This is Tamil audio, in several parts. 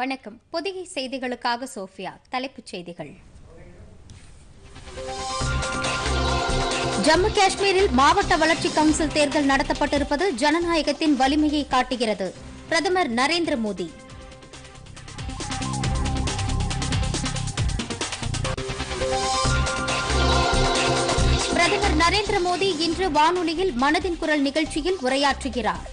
வணக்கம் பொதிகை செய்திகளுக்காக சோஃபியா தலைப்புச் செய்திகள் ஜம்மு காஷ்மீரில் மாவட்ட வளர்ச்சி கவுன்சில் தேர்தல் நடத்தப்பட்டிருப்பது ஜனநாயகத்தின் வலிமையை காட்டுகிறது பிரதமர் நரேந்திர மோடி பிரதமர் நரேந்திர மோடி இன்று வானொலியில் மனதின் குரல் நிகழ்ச்சியில் உரையாற்றுகிறார்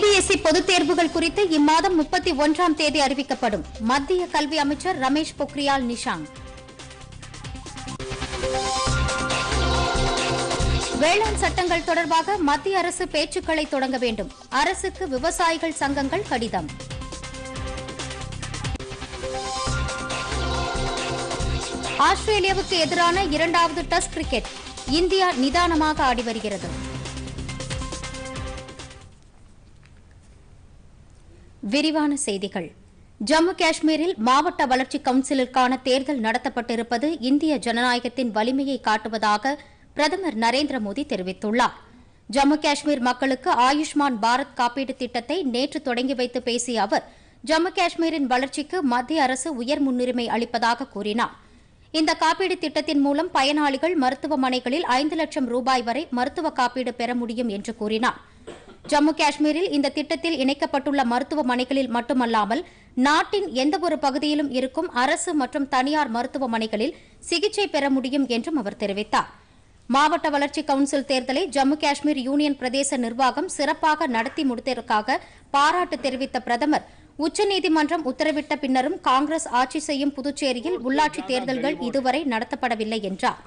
சிபிஎஸ்இ பொதுத் தேர்வுகள் குறித்து இம்மாதம் முப்பத்தி ஒன்றாம் தேதி அறிவிக்கப்படும் மத்திய கல்வி அமைச்சர் ரமேஷ் பொக்ரியால் நிஷாங் வேளாண் சட்டங்கள் தொடர்பாக மத்திய அரசு பேச்சுக்களை தொடங்க வேண்டும் அரசுக்கு விவசாயிகள் சங்கங்கள் கடிதம் ஆஸ்திரேலியாவுக்கு எதிரான இரண்டாவது டெஸ்ட் கிரிக்கெட் இந்தியா நிதானமாக ஆடி வருகிறது விரிவான செய்திகள் ஜம்மு காஷ்மீரில் மாவட்ட வளர்ச்சி கவுன்சிலிற்கான தேர்தல் நடத்தப்பட்டிருப்பது இந்திய ஜனநாயகத்தின் வலிமையை காட்டுவதாக பிரதமர் நரேந்திர மோடி தெரிவித்துள்ளார் ஜம்மு காஷ்மீர் மக்களுக்கு ஆயுஷ்மான் பாரத் காப்பீடு திட்டத்தை நேற்று தொடங்கி வைத்து பேசிய அவர் ஜம்மு காஷ்மீரின் வளர்ச்சிக்கு மத்திய அரசு உயர் முன்னுரிமை அளிப்பதாக கூறினார் இந்த காப்பீடு திட்டத்தின் மூலம் பயனாளிகள் மருத்துவமனைகளில் ஐந்து லட்சம் ரூபாய் வரை மருத்துவ காப்பீடு பெற முடியும் என்று கூறினாா் ஜம்மு காஷ்மீரில் இந்த திட்டத்தில் இணைக்கப்பட்டுள்ள மருத்துவமனைகளில் மட்டுமல்லாமல் நாட்டின் எந்தவொரு பகுதியிலும் இருக்கும் அரசு மற்றும் தனியார் மருத்துவமனைகளில் சிகிச்சை பெற முடியும் என்றும் அவர் தெரிவித்தார் மாவட்ட வளர்ச்சி கவுன்சில் தேர்தலை ஜம்மு காஷ்மீர் யூனியன் பிரதேச நிர்வாகம் சிறப்பாக நடத்தி முடித்ததற்காக பாராட்டு தெரிவித்த பிரதமர் உச்சநீதிமன்றம் உத்தரவிட்ட பின்னரும் காங்கிரஸ் ஆட்சி செய்யும் புதுச்சேரியில் உள்ளாட்சி தேர்தல்கள் இதுவரை நடத்தப்படவில்லை என்றார்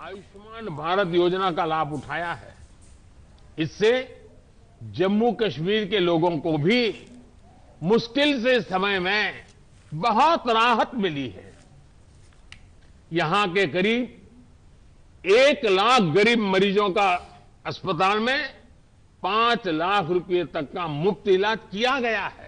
जम्मू कश्मीर के लोगों को भी मुश्किल से समय में बहुत राहत मिली है यहां के करीब एक लाख गरीब मरीजों का अस्पताल में पांच लाख रुपए तक का मुफ्त इलाज किया गया है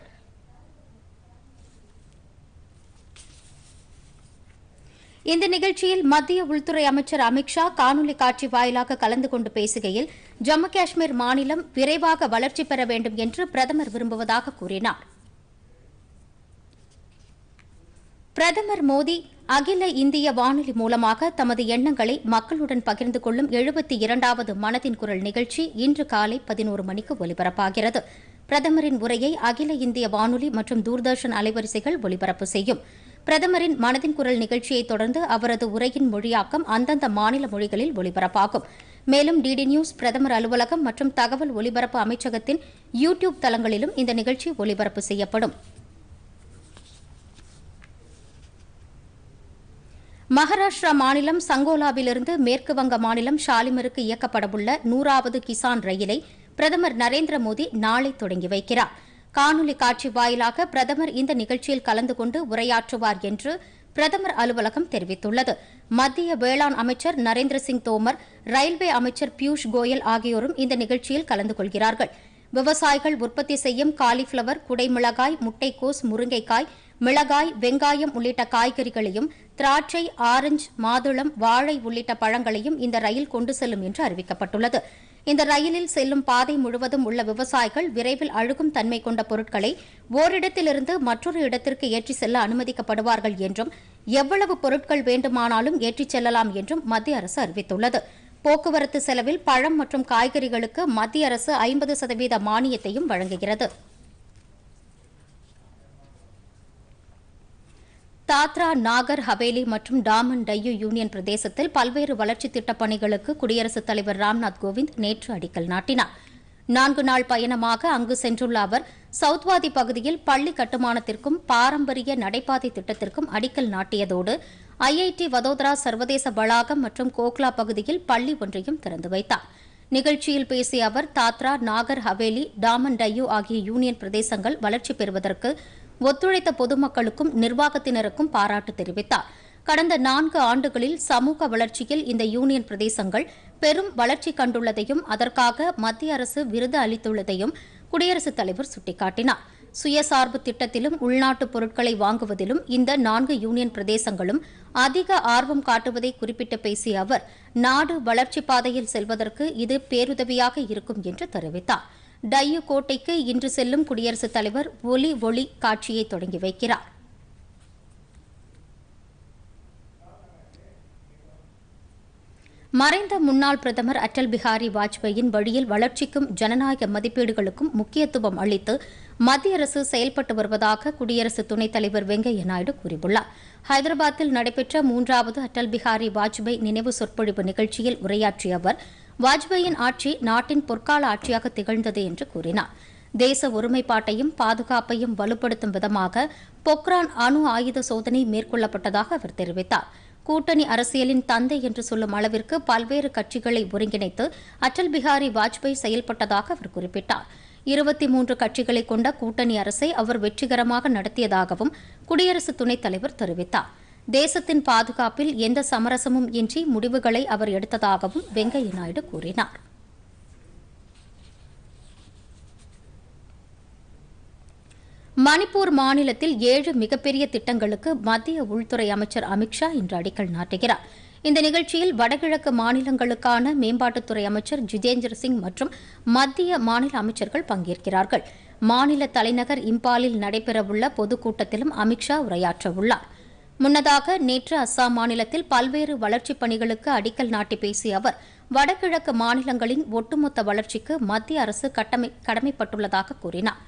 इन निकल मध्य उमचर அமைச்சர் அமித்ஷா का कल வாயிலாக ஜம்மு காஷ்மீர் மாநிலம் விரைவாக வளர்ச்சி பெற வேண்டும் என்று பிரதமர் விரும்புவதாக கூறினார் பிரதமர் மோடி அகில இந்திய வானொலி மூலமாக தமது எண்ணங்களை மக்களுடன் பகிர்ந்து கொள்ளும் எழுபத்தி இரண்டாவது மனதின் குரல் நிகழ்ச்சி இன்று காலை பதினோரு மணிக்கு ஒலிபரப்பாகிறது பிரதமரின் உரையை அகில இந்திய வானொலி மற்றும் தூர்தர்ஷன் அலைவரிசைகள் ஒலிபரப்பு செய்யும் பிரதமரின் மனதின் குரல் நிகழ்ச்சியை தொடர்ந்து அவரது உரையின் மொழியாக்கம் அந்தந்த மாநில மொழிகளில் ஒலிபரப்பாகும் மேலும் டிடி நியூஸ் பிரதமர் அலுவலகம் மற்றும் தகவல் ஒலிபரப்பு அமைச்சகத்தின் யூ டியூப் தளங்களிலும் இந்த நிகழ்ச்சி ஒலிபரப்பு செய்யப்படும் மகாராஷ்டிரா மாநிலம் சங்கோலாவிலிருந்து மேற்கு வங்க மாநிலம் ஷாலிமருக்கு இயக்கப்படவுள்ள நூறாவது கிசான் ரயிலை பிரதமர் நரேந்திர மோடி நாளை தொடங்கி வைக்கிறார் காணொலி காட்சி வாயிலாக பிரதமர் இந்த நிகழ்ச்சியில் கலந்து கொண்டு உரையாற்றுவார் என்று பிரதமர் அலுவலகம் தெரிவித்துள்ளது மத்திய வேளாண் அமைச்சர் நரேந்திர சிங் தோமர் ரயில்வே அமைச்சர் பியூஷ் கோயல் ஆகியோரும் இந்த நிகழ்ச்சியில் கலந்து கொள்கிறார்கள் விவசாயிகள் உற்பத்தி செய்யும் காலிஃபிளவர் குடைமிளகாய் முட்டைக்கோஸ் முருங்கைக்காய் மிளகாய் வெங்காயம் உள்ளிட்ட காய்கறிகளையும் திராட்சை ஆரஞ்சு மாதுளம் வாழை உள்ளிட்ட பழங்களையும் இந்த ரயில் கொண்டு செல்லும் என்று அறிவிக்கப்பட்டுள்ளது இந்த ரயிலில் செல்லும் பாதை முழுவதும் உள்ள விவசாயிகள் விரைவில் அழுகும் தன்மை கொண்ட பொருட்களை ஓரிடத்திலிருந்து மற்றொரு இடத்திற்கு ஏற்றி செல்ல அனுமதிக்கப்படுவார்கள் என்றும் எவ்வளவு பொருட்கள் வேண்டுமானாலும் ஏற்றிச் செல்லலாம் என்றும் மத்திய அரசு அறிவித்துள்ளது போக்குவரத்து செலவில் பழம் மற்றும் காய்கறிகளுக்கு மத்திய அரசு ஐம்பது சதவீத மானியத்தையும் வழங்குகிறது தாத்ரா நாகர் ஹவேலி மற்றும் டாமன் டையூ யூனியன் பிரதேசத்தில் பல்வேறு வளர்ச்சித் திட்டப் பணிகளுக்கு குடியரசுத் தலைவர் ராம்நாத் கோவிந்த் நேற்று அடிக்கல் நாட்டினார் நான்கு நாள் பயணமாக அங்கு சென்றுள்ள அவர் சவுத்வாதி பகுதியில் பள்ளி கட்டுமானத்திற்கும் பாரம்பரிய நடைபாதை திட்டத்திற்கும் அடிக்கல் நாட்டியதோடு ஐஐடி வதோதரா சர்வதேச வளாகம் மற்றும் கோக்லா பகுதியில் பள்ளி ஒன்றையும் திறந்து வைத்தார் நிகழ்ச்சியில் பேசிய அவர் தாத்ரா நாகர் ஹவேலி டாமன் டையூ ஆகிய யூனியன் பிரதேசங்கள் வளர்ச்சி பெறுவதற்கு ஒத்துழைத்த பொதுமக்களுக்கும் நிர்வாகத்தினருக்கும் பாராட்டு தெரிவித்தார் கடந்த நான்கு ஆண்டுகளில் சமூக வளர்ச்சியில் இந்த யூனியன் பிரதேசங்கள் பெரும் வளர்ச்சி கண்டுள்ளதையும் அதற்காக மத்திய அரசு விருது அளித்துள்ளதையும் குடியரசுத் தலைவர் சுட்டிக்காட்டினார் சுயசார்பு திட்டத்திலும் உள்நாட்டு பொருட்களை வாங்குவதிலும் இந்த நான்கு யூனியன் பிரதேசங்களும் அதிக ஆர்வம் காட்டுவதை குறிப்பிட்டு பேசிய அவர் நாடு வளர்ச்சிப் பாதையில் செல்வதற்கு இது பேருதவியாக இருக்கும் என்று தெரிவித்தாா் டையு கோட்டைக்கு இன்று செல்லும் குடியரசுத் தலைவர் ஒலி ஒளி காட்சியை தொடங்கி வைக்கிறார் மறைந்த முன்னாள் பிரதமர் அட்டல் பிஹாரி வாஜ்பாயின் வழியில் வளர்ச்சிக்கும் ஜனநாயக மதிப்பீடுகளுக்கும் முக்கியத்துவம் அளித்து மத்திய அரசு செயல்பட்டு வருவதாக குடியரசு துணைத் தலைவர் வெங்கையா நாயுடு கூறியுள்ளார் ஹைதராபாத்தில் நடைபெற்ற மூன்றாவது அட்டல் பிஹாரி வாஜ்பாய் நினைவு சொற்பொழிவு நிகழ்ச்சியில் உரையாற்றிய அவர் வாஜ்பாயின் ஆட்சி நாட்டின் பொற்கால ஆட்சியாக திகழ்ந்தது என்று கூறினார் தேச ஒருமைப்பாட்டையும் பாதுகாப்பையும் வலுப்படுத்தும் விதமாக பொக்ரான் அணு ஆயுத சோதனை மேற்கொள்ளப்பட்டதாக அவர் தெரிவித்தார் கூட்டணி அரசியலின் தந்தை என்று சொல்லும் அளவிற்கு பல்வேறு கட்சிகளை ஒருங்கிணைத்து அடல் பிஹாரி வாஜ்பாய் செயல்பட்டதாக அவர் குறிப்பிட்டார் இருபத்தி மூன்று கட்சிகளை கொண்ட கூட்டணி அரசை அவர் வெற்றிகரமாக நடத்தியதாகவும் குடியரசு துணைத் தலைவர் தெரிவித்தாா் தேசத்தின் பாதுகாப்பில் எந்த சமரசமும் இன்றி முடிவுகளை அவர் எடுத்ததாகவும் வெங்கைய நாயுடு கூறினார் மணிப்பூர் மாநிலத்தில் ஏழு மிகப்பெரிய திட்டங்களுக்கு மத்திய உள்துறை அமைச்சர் அமித்ஷா இன்று அடிக்கல் நாட்டுகிறார் இந்த நிகழ்ச்சியில் வடகிழக்கு மாநிலங்களுக்கான மேம்பாட்டுத்துறை அமைச்சர் ஜிதேந்திர சிங் மற்றும் மத்திய மாநில அமைச்சர்கள் பங்கேற்கிறார்கள் மாநில தலைநகர் இம்பாலில் நடைபெறவுள்ள பொதுக்கூட்டத்திலும் அமித்ஷா உரையாற்றவுள்ளார் முன்னதாக நேற்று அஸ்ஸாம் மாநிலத்தில் பல்வேறு வளர்ச்சிப் பணிகளுக்கு அடிக்கல் நாட்டி பேசிய அவர் வடகிழக்கு மாநிலங்களின் ஒட்டுமொத்த வளர்ச்சிக்கு மத்திய அரசு கடமைப்பட்டுள்ளதாக கூறினார்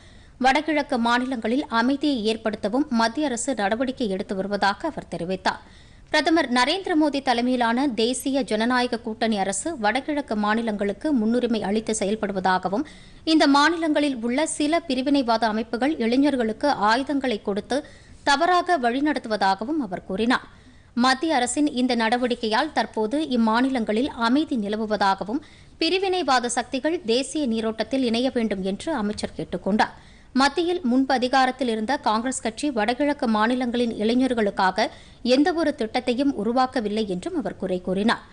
வடகிழக்கு மாநிலங்களில் அமைதியை ஏற்படுத்தவும் மத்திய அரசு நடவடிக்கை எடுத்து வருவதாக அவர் தெரிவித்தார் பிரதமர் நரேந்திர மோடி தலைமையிலான தேசிய ஜனநாயக கூட்டணி அரசு வடகிழக்கு மாநிலங்களுக்கு முன்னுரிமை அளித்து செயல்படுவதாகவும் இந்த மாநிலங்களில் உள்ள சில பிரிவினைவாத அமைப்புகள் இளைஞர்களுக்கு ஆயுதங்களை கொடுத்து தவறாக வழிநடத்துவதாகவும் அவர் கூறினார் மத்திய அரசின் இந்த நடவடிக்கையால் தற்போது இம்மாநிலங்களில் அமைதி நிலவுவதாகவும் பிரிவினைவாத சக்திகள் தேசிய நீரோட்டத்தில் இணைய வேண்டும் என்று அமைச்சர் கேட்டுக் கொண்டார் மத்தியில் முன்பு அதிகாரத்தில் இருந்த காங்கிரஸ் கட்சி வடகிழக்கு மாநிலங்களின் இளைஞர்களுக்காக எந்தவொரு திட்டத்தையும் உருவாக்கவில்லை என்றும் அவர் குறை கூறினார்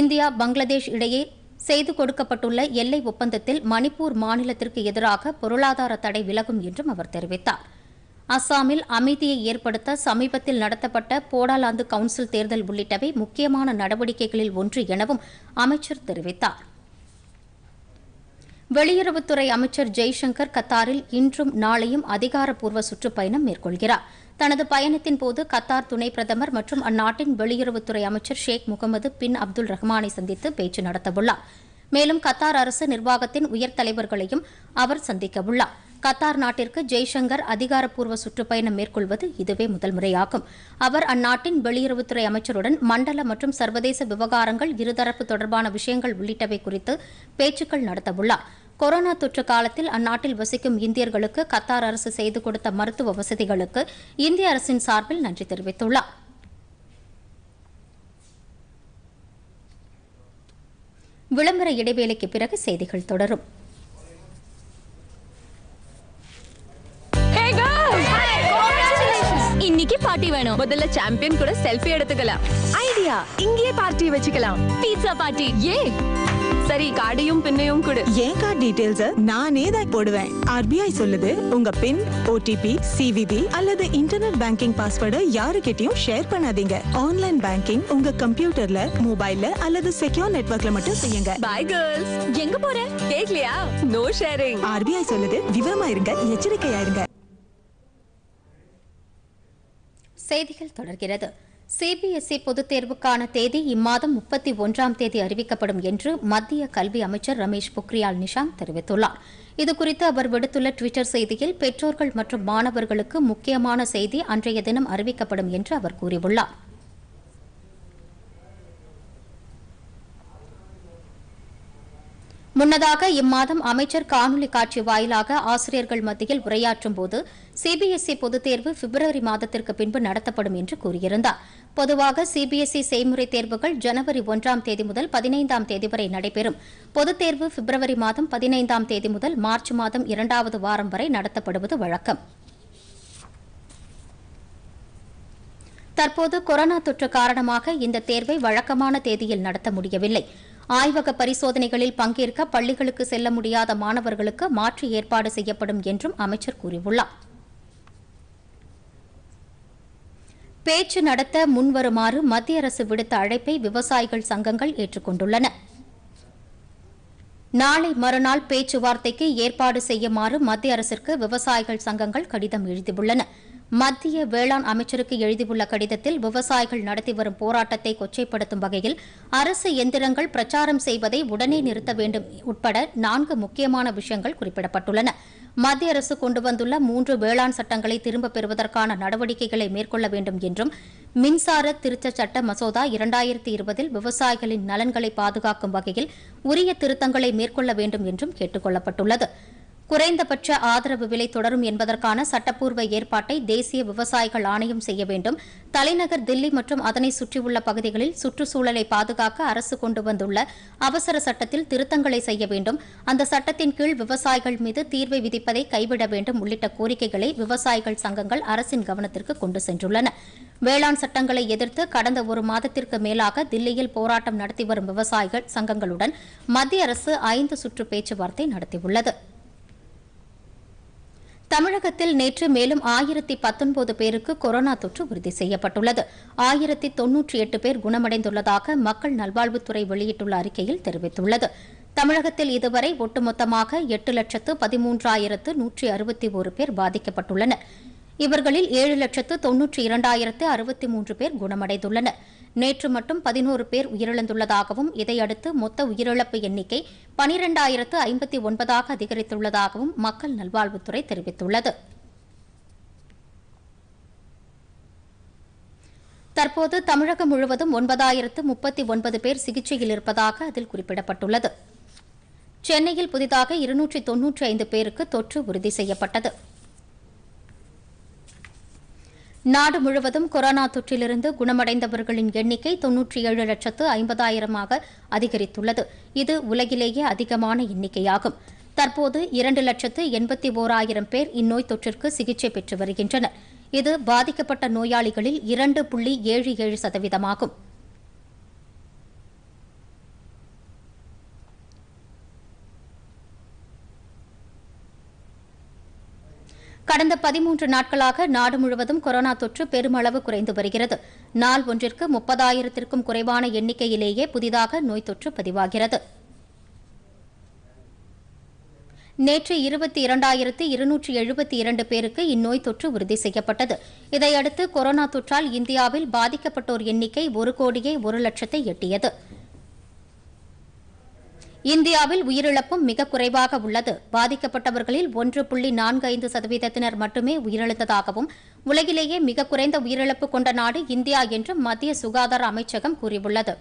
இந்தியா பங்களாதேஷ் இடையே செய்து கொடுக்கப்பட்டுள்ள எல்லை ஒப்பந்தத்தில் மணிப்பூர் மாநிலத்திற்கு எதிராக பொருளாதார தடை விலகும் என்றும் அவர் தெரிவித்தார் அஸ்ஸாமில் அமைதியை ஏற்படுத்த சமீபத்தில் நடத்தப்பட்ட போடாலாந்து கவுன்சில் தேர்தல் உள்ளிட்டவை முக்கியமான நடவடிக்கைகளில் ஒன்று எனவும் அமைச்சர் தெரிவித்தார் வெளியுறவுத்துறை அமைச்சர் ஜெய்சங்கர் கத்தாரில் இன்றும் நாளையும் அதிகாரப்பூர்வ சுற்றுப்பயணம் மேற்கொள்கிறார் தனது பயணத்தின் போது கத்தார் துணை பிரதமர் மற்றும் அந்நாட்டின் வெளியுறவுத்துறை அமைச்சர் ஷேக் முகமது பின் அப்துல் ரஹ்மானை சந்தித்து பேச்சு நடத்தவுள்ளார் மேலும் கத்தார் அரசு நிர்வாகத்தின் உயர் தலைவர்களையும் அவர் சந்திக்கவுள்ளார் கத்தார் நாட்டிற்கு ஜெய்சங்கர் அதிகாரப்பூர்வ சுற்றுப்பயணம் மேற்கொள்வது இதுவே முதல் முறையாகும் அவர் அந்நாட்டின் வெளியுறவுத்துறை அமைச்சருடன் மண்டல மற்றும் சர்வதேச விவகாரங்கள் இருதரப்பு தொடர்பான விஷயங்கள் உள்ளிட்டவை குறித்து பேச்சுக்கள் நடத்தவுள்ளார் கொரோனா தொற்று காலத்தில் அந்நாட்டில் வசிக்கும் இந்தியர்களுக்கு கத்தார் அரசு செய்து கொடுத்த மருத்துவ வசதிகளுக்கு இந்திய அரசின் சார்பில் நன்றி தெரிவித்துள்ளார் விளம்பர இடைவேளைக்கு பிறகு செய்திகள் தொடரும் பார்ட்டி வேணும் முதல்ல சாம்பியன் கூட செல்ஃபி எடுத்துக்கலாம் ஐடியா இங்கேயே பார்ட்டி வச்சுக்கலாம் பீட்சா பார்ட்டி ஏ சரி கார்டையும் பின்னையும் கொடு ஏன் கார்டு டீடைல்ஸ் நானே தான் போடுவேன் ஆர்பிஐ சொல்லுது உங்க பின் ஓடிபி சிவிபி அல்லது இன்டர்நெட் பேங்கிங் பாஸ்வேர்டை யாருக்கிட்டையும் ஷேர் பண்ணாதீங்க ஆன்லைன் பேங்கிங் உங்க கம்ப்யூட்டர்ல மொபைல்ல அல்லது செக்யூர் நெட்ஒர்க்ல மட்டும் செய்யுங்க பை கேர்ள்ஸ் எங்க போற கேக்கலையா நோ ஷேரிங் ஆர்பிஐ சொல்லுது விவரமா இருங்க எச்சரிக்கையா இருங்க செய்திகள் தொடர்கிறது சிபிஎஸ்இ பொதுத் தேர்வுக்கான தேதி இம்மாதம் முப்பத்தி ஒன்றாம் தேதி அறிவிக்கப்படும் என்று மத்திய கல்வி அமைச்சர் ரமேஷ் பொக்ரியால் நிஷாங் தெரிவித்துள்ளார் இதுகுறித்து அவர் விடுத்துள்ள டுவிட்டர் செய்தியில் பெற்றோர்கள் மற்றும் மாணவர்களுக்கு முக்கியமான செய்தி அன்றைய தினம் அறிவிக்கப்படும் என்று அவர் கூறியுள்ளாா் முன்னதாக இம்மாதம் அமைச்சர் காணொலி காட்சி வாயிலாக ஆசிரியர்கள் மத்தியில் உரையாற்றும் போது சிபிஎஸ்இ பொதுத் தேர்வு பிப்ரவரி மாதத்திற்கு பின்பு நடத்தப்படும் என்று கூறியிருந்தார் பொதுவாக சிபிஎஸ்இ செய்முறை தேர்வுகள் ஜனவரி ஒன்றாம் தேதி முதல் பதினைந்தாம் தேதி வரை நடைபெறும் பொதுத் தேர்வு பிப்ரவரி மாதம் பதினைந்தாம் தேதி முதல் மார்ச் மாதம் இரண்டாவது வாரம் வரை நடத்தப்படுவது வழக்கம் தற்போது கொரோனா தொற்று காரணமாக இந்த தேர்வை வழக்கமான தேதியில் நடத்த முடியவில்லை ஆய்வக பரிசோதனைகளில் பங்கேற்க பள்ளிகளுக்கு செல்ல முடியாத மாணவர்களுக்கு மாற்று ஏற்பாடு செய்யப்படும் என்றும் அமைச்சர் கூறியுள்ளார் பேச்சு நடத்த முன்வருமாறு மத்திய அரசு விடுத்த அழைப்பை விவசாயிகள் சங்கங்கள் ஏற்றுக்கொண்டுள்ளன நாளை மறுநாள் பேச்சுவார்த்தைக்கு ஏற்பாடு செய்யுமாறு மத்திய அரசிற்கு விவசாயிகள் சங்கங்கள் கடிதம் எழுதியுள்ளன மத்திய வேளாண் அமைச்சருக்கு எழுதியுள்ள கடிதத்தில் விவசாயிகள் நடத்தி வரும் போராட்டத்தை கொச்சைப்படுத்தும் வகையில் அரசு எந்திரங்கள் பிரச்சாரம் செய்வதை உடனே நிறுத்த வேண்டும் உட்பட நான்கு முக்கியமான விஷயங்கள் குறிப்பிடப்பட்டுள்ளன மத்திய அரசு கொண்டு வந்துள்ள மூன்று வேளாண் சட்டங்களை திரும்பப் பெறுவதற்கான நடவடிக்கைகளை மேற்கொள்ள வேண்டும் என்றும் மின்சார திருத்த சட்ட மசோதா இரண்டாயிரத்தி இருபதில் விவசாயிகளின் நலன்களை பாதுகாக்கும் வகையில் உரிய திருத்தங்களை மேற்கொள்ள வேண்டும் என்றும் கேட்டுக் கொள்ளப்பட்டுள்ளது குறைந்தபட்ச ஆதரவு விலை தொடரும் என்பதற்கான சட்டப்பூர்வ ஏற்பாட்டை தேசிய விவசாயிகள் ஆணையம் செய்ய வேண்டும் தலைநகர் தில்லி மற்றும் அதனை சுற்றியுள்ள பகுதிகளில் சுற்றுச்சூழலை பாதுகாக்க அரசு கொண்டு வந்துள்ள அவசர சட்டத்தில் திருத்தங்களை செய்ய வேண்டும் அந்த சட்டத்தின் கீழ் விவசாயிகள் மீது தீர்வை விதிப்பதை கைவிட வேண்டும் உள்ளிட்ட கோரிக்கைகளை விவசாயிகள் சங்கங்கள் அரசின் கவனத்திற்கு கொண்டு சென்றுள்ளன வேளாண் சட்டங்களை எதிர்த்து கடந்த ஒரு மாதத்திற்கு மேலாக தில்லியில் போராட்டம் நடத்தி வரும் விவசாயிகள் சங்கங்களுடன் மத்திய அரசு ஐந்து சுற்று பேச்சுவார்த்தை நடத்தியுள்ளது தமிழகத்தில் நேற்று மேலும் ஆயிரத்தி பத்தொன்பது பேருக்கு கொரோனா தொற்று உறுதி செய்யப்பட்டுள்ளது ஆயிரத்தி தொன்னூற்றி எட்டு பேர் குணமடைந்துள்ளதாக மக்கள் நல்வாழ்வுத்துறை வெளியிட்டுள்ள அறிக்கையில் தெரிவித்துள்ளது தமிழகத்தில் இதுவரை ஒட்டுமொத்தமாக எட்டு லட்சத்து பதிமூன்றாயிரத்து நூற்றி அறுபத்தி ஒரு பேர் பாதிக்கப்பட்டுள்ளனர் இவர்களில் ஏழு லட்சத்து தொன்னூற்றி இரண்டாயிரத்து அறுபத்தி மூன்று பேர் குணமடைந்துள்ளனா் நேற்று மட்டும் பதினோரு பேர் உயிரிழந்துள்ளதாகவும் இதையடுத்து மொத்த உயிரிழப்பு எண்ணிக்கை பனிரெண்டாயிரத்து ஐம்பத்தி ஒன்பதாக அதிகரித்துள்ளதாகவும் மக்கள் நல்வாழ்வுத்துறை தெரிவித்துள்ளது தற்போது தமிழகம் முழுவதும் ஒன்பதாயிரத்து முப்பத்தி ஒன்பது பேர் சிகிச்சையில் இருப்பதாக அதில் குறிப்பிடப்பட்டுள்ளது சென்னையில் புதிதாக இருநூற்றி தொன்னூற்றி ஐந்து பேருக்கு தொற்று உறுதி செய்யப்பட்டது நாடு முழுவதும் கொரோனா தொற்றிலிருந்து குணமடைந்தவர்களின் எண்ணிக்கை தொன்னூற்றி ஏழு லட்சத்து ஐம்பதாயிரமாக அதிகரித்துள்ளது இது உலகிலேயே அதிகமான எண்ணிக்கையாகும் தற்போது இரண்டு லட்சத்து எண்பத்தி ஓராயிரம் பேர் இந்நோய் தொற்றிற்கு சிகிச்சை பெற்று வருகின்றனர் இது பாதிக்கப்பட்ட நோயாளிகளில் இரண்டு புள்ளி ஏழு ஏழு சதவீதமாகும் கடந்த பதிமூன்று நாட்களாக நாடு முழுவதும் கொரோனா தொற்று பெருமளவு குறைந்து வருகிறது நாள் ஒன்றிற்கு முப்பதாயிரத்திற்கும் குறைவான எண்ணிக்கையிலேயே புதிதாக நோய் தொற்று பதிவாகிறது நேற்று இருபத்தி இரண்டாயிரத்து இருநூற்றி எழுபத்தி இரண்டு பேருக்கு இந்நோய் தொற்று உறுதி செய்யப்பட்டது இதையடுத்து கொரோனா தொற்றால் இந்தியாவில் பாதிக்கப்பட்டோர் எண்ணிக்கை ஒரு கோடியே ஒரு லட்சத்தை எட்டியது இந்தியாவில் உயிரிழப்பும் மிக குறைவாக உள்ளது பாதிக்கப்பட்டவர்களில் ஒன்று புள்ளி நான்கு ஐந்து சதவீதத்தினர் மட்டுமே உயிரிழந்ததாகவும் உலகிலேயே மிக குறைந்த உயிரிழப்பு கொண்ட நாடு இந்தியா என்றும் மத்திய சுகாதார அமைச்சகம் கூறியுள்ளது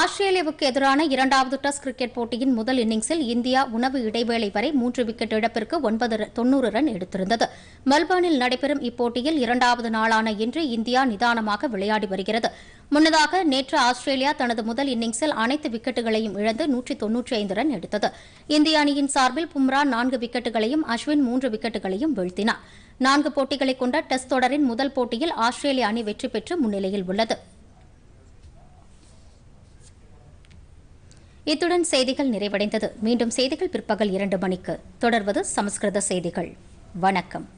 ஆஸ்திரேலியாவுக்கு எதிரான இரண்டாவது டெஸ்ட் கிரிக்கெட் போட்டியின் முதல் இன்னிங்ஸில் இந்தியா உணவு இடைவேளை வரை மூன்று விக்கெட் இழப்பிற்கு ஒன்பது தொன்னூறு ரன் எடுத்திருந்தது மெல்பர்னில் நடைபெறும் இப்போட்டியில் இரண்டாவது நாளான இன்று இந்தியா நிதானமாக விளையாடி வருகிறது முன்னதாக நேற்று ஆஸ்திரேலியா தனது முதல் இன்னிங்ஸில் அனைத்து விக்கெட்டுகளையும் இழந்து நூற்றி தொன்னூற்றி ஐந்து ரன் எடுத்தது இந்திய அணியின் சார்பில் பும்ரா நான்கு விக்கெட்டுகளையும் அஸ்வின் மூன்று விக்கெட்டுகளையும் வீழ்த்தினார் நான்கு போட்டிகளை கொண்ட டெஸ்ட் தொடரின் முதல் போட்டியில் ஆஸ்திரேலிய அணி வெற்றி பெற்று முன்னிலையில் உள்ளது இத்துடன் செய்திகள் நிறைவடைந்தது மீண்டும் செய்திகள் பிற்பகல் இரண்டு மணிக்கு தொடர்வது சமஸ்கிருத செய்திகள் வணக்கம்